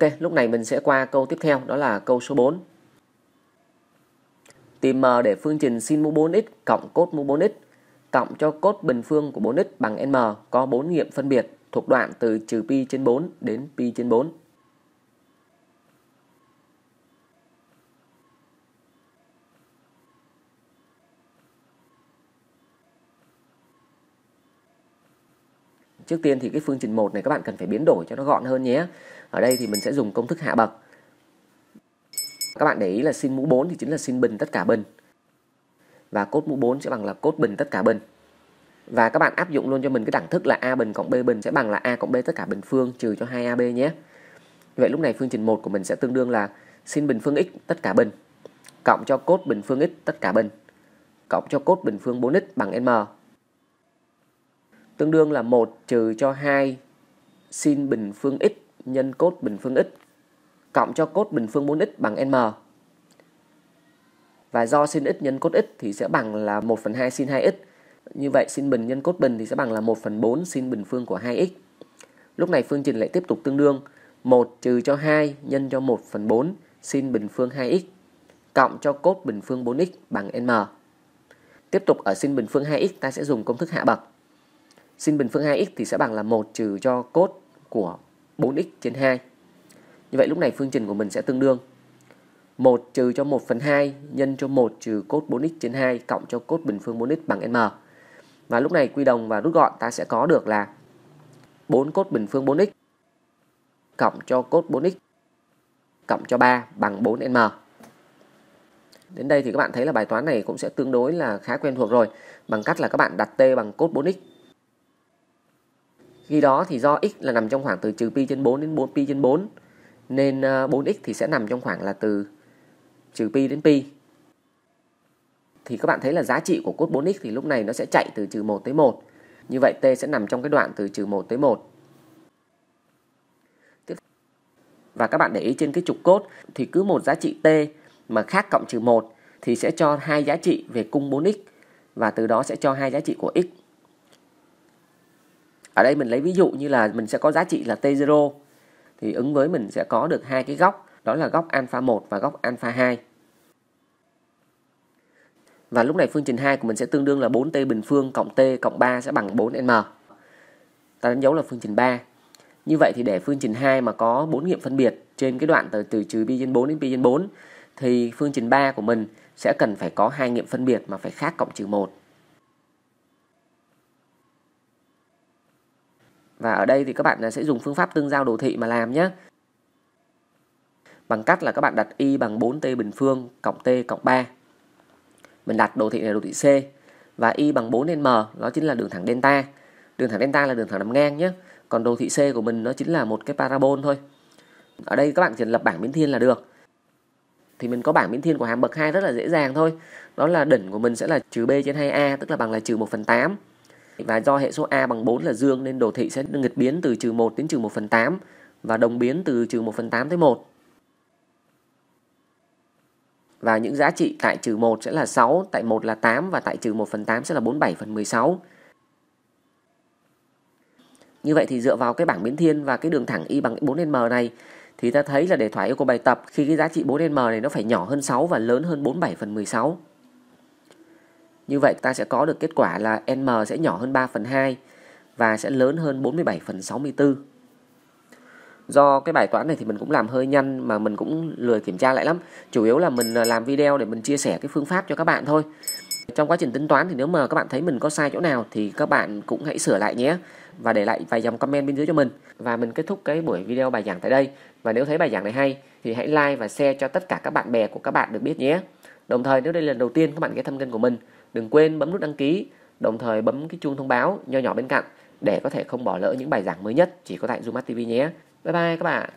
Ok, lúc này mình sẽ qua câu tiếp theo, đó là câu số 4. Tìm M để phương trình sin mũ 4x cộng cos mũ 4x cộng cho cos bình phương của 4x bằng n có 4 nghiệm phân biệt thuộc đoạn từ trừ pi trên 4 đến pi trên 4. Trước tiên thì cái phương trình 1 này các bạn cần phải biến đổi cho nó gọn hơn nhé. Ở đây thì mình sẽ dùng công thức hạ bậc. Các bạn để ý là sin mũ 4 thì chính là sin bình tất cả bình. Và cốt mũ 4 sẽ bằng là cốt bình tất cả bình. Và các bạn áp dụng luôn cho mình cái đẳng thức là A bình cộng B bình sẽ bằng là A cộng B tất cả bình phương trừ cho 2AB nhé. Vậy lúc này phương trình 1 của mình sẽ tương đương là sin bình phương x tất cả bình cộng cho cốt bình phương x tất cả bình cộng cho cốt bình phương 4x bằng m tương đương là 1 trừ cho 2 sin bình phương x nhân cos bình phương x cộng cho cos bình phương 4x bằng m. Và do sin x nhân cos x thì sẽ bằng là 1 phần 2 sin 2x. Như vậy sin bình nhân cos bình thì sẽ bằng là 1 phần 4 sin bình phương của 2x. Lúc này phương trình lại tiếp tục tương đương 1 trừ cho 2 nhân cho 1 phần 4 sin bình phương 2x cộng cho cos bình phương 4x bằng n. Tiếp tục ở sin bình phương 2x ta sẽ dùng công thức hạ bậc. Xin bình phương 2x thì sẽ bằng là 1 trừ cho cốt của 4x trên 2. Như vậy lúc này phương trình của mình sẽ tương đương 1 trừ cho 1 phần 2 nhân cho 1 trừ cốt 4x trên 2 cộng cho cốt bình phương 4x bằng m Và lúc này quy đồng và rút gọn ta sẽ có được là 4 cốt bình phương 4x cộng cho cốt 4x cộng cho 3 bằng 4 m Đến đây thì các bạn thấy là bài toán này cũng sẽ tương đối là khá quen thuộc rồi. Bằng cách là các bạn đặt t bằng cốt 4x khi đó thì do x là nằm trong khoảng từ trừ pi trên 4 đến 4 pi trên 4 nên 4x ờ, thì sẽ nằm trong khoảng là từ trừ pi đến pi. Thì các bạn thấy là giá trị của cốt 4x thì lúc này nó sẽ chạy từ trừ 1 tới 1. Như vậy t sẽ nằm trong cái đoạn từ trừ 1 tới 1. Và các bạn để ý trên cái trục cốt thì cứ một giá trị t mà khác cộng trừ 1 thì sẽ cho hai giá trị về cung 4x và từ đó sẽ cho hai giá trị của x ở đây mình lấy ví dụ như là mình sẽ có giá trị là t0 thì ứng với mình sẽ có được hai cái góc đó là góc alpha 1 và góc alpha 2 và lúc này phương trình 2 của mình sẽ tương đương là 4t bình phương cộng t cộng 3 sẽ bằng 4m ta đánh dấu là phương trình 3 như vậy thì để phương trình 2 mà có bốn nghiệm phân biệt trên cái đoạn từ từ trừ pi nhân 4 đến pi nhân 4 thì phương trình 3 của mình sẽ cần phải có hai nghiệm phân biệt mà phải khác cộng trừ 1 Và ở đây thì các bạn à, sẽ dùng phương pháp tương giao đồ thị mà làm nhé. Bằng cách là các bạn đặt y bằng 4t bình phương cộng t cộng 3. Mình đặt đồ thị này đồ thị C và y bằng 4 đến m nó chính là đường thẳng delta. Đường thẳng delta là đường thẳng nằm ngang nhé. Còn đồ thị C của mình nó chính là một cái parabol thôi. Ở đây các bạn chỉ lập bảng biến thiên là được. Thì mình có bảng biến thiên của hàm bậc 2 rất là dễ dàng thôi. Đó là đỉnh của mình sẽ là trừ b trên 2a tức là bằng là trừ 1 phần 8. Và do hệ số A bằng 4 là dương nên đồ thị sẽ nghịch biến từ trừ 1 đến trừ 1 phần 8 và đồng biến từ trừ 1 phần 8 tới 1. Và những giá trị tại trừ 1 sẽ là 6, tại 1 là 8 và tại trừ 1 phần 8 sẽ là 47 phần 16. Như vậy thì dựa vào cái bảng biến thiên và cái đường thẳng y bằng 4 m này thì ta thấy là để thỏa yêu cầu bài tập khi cái giá trị 4 m này nó phải nhỏ hơn 6 và lớn hơn 47 phần 16. Như vậy ta sẽ có được kết quả là n sẽ nhỏ hơn 3 phần 2 và sẽ lớn hơn 47 phần 64. Do cái bài toán này thì mình cũng làm hơi nhanh mà mình cũng lười kiểm tra lại lắm. Chủ yếu là mình à, làm video để mình chia sẻ cái phương pháp cho các bạn thôi. Trong quá trình tính toán thì nếu mà các bạn thấy mình có sai chỗ nào thì các bạn cũng hãy sửa lại nhé và để lại vài dòng comment bên dưới cho mình. Và mình kết thúc cái buổi video bài giảng tại đây. Và nếu thấy bài giảng này hay thì hãy like và share cho tất cả các bạn bè của các bạn được biết nhé. Đồng thời nếu đây là lần đầu tiên các bạn ghé thăm kênh của mình Đừng quên bấm nút đăng ký, đồng thời bấm cái chuông thông báo nho nhỏ bên cạnh để có thể không bỏ lỡ những bài giảng mới nhất chỉ có tại Zoomat TV nhé. Bye bye các bạn.